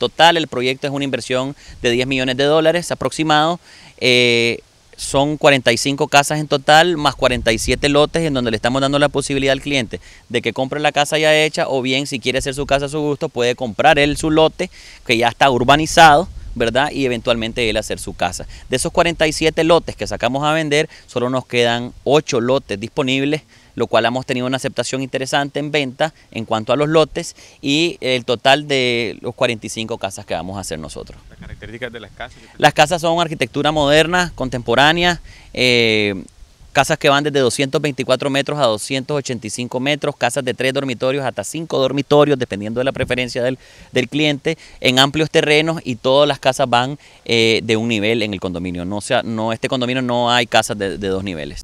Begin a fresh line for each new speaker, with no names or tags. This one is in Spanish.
Total, el proyecto es una inversión de 10 millones de dólares aproximado. Eh, son 45 casas en total, más 47 lotes en donde le estamos dando la posibilidad al cliente de que compre la casa ya hecha o bien si quiere hacer su casa a su gusto puede comprar él su lote que ya está urbanizado ¿verdad? Y eventualmente él hacer su casa. De esos 47 lotes que sacamos a vender, solo nos quedan 8 lotes disponibles lo cual hemos tenido una aceptación interesante en venta en cuanto a los lotes y el total de los 45 casas que vamos a hacer nosotros.
¿Las características de las casas?
Las casas son arquitectura moderna, contemporánea, eh, casas que van desde 224 metros a 285 metros, casas de tres dormitorios hasta cinco dormitorios, dependiendo de la preferencia del, del cliente, en amplios terrenos y todas las casas van eh, de un nivel en el condominio. No, sea, no, este condominio no hay casas de dos niveles.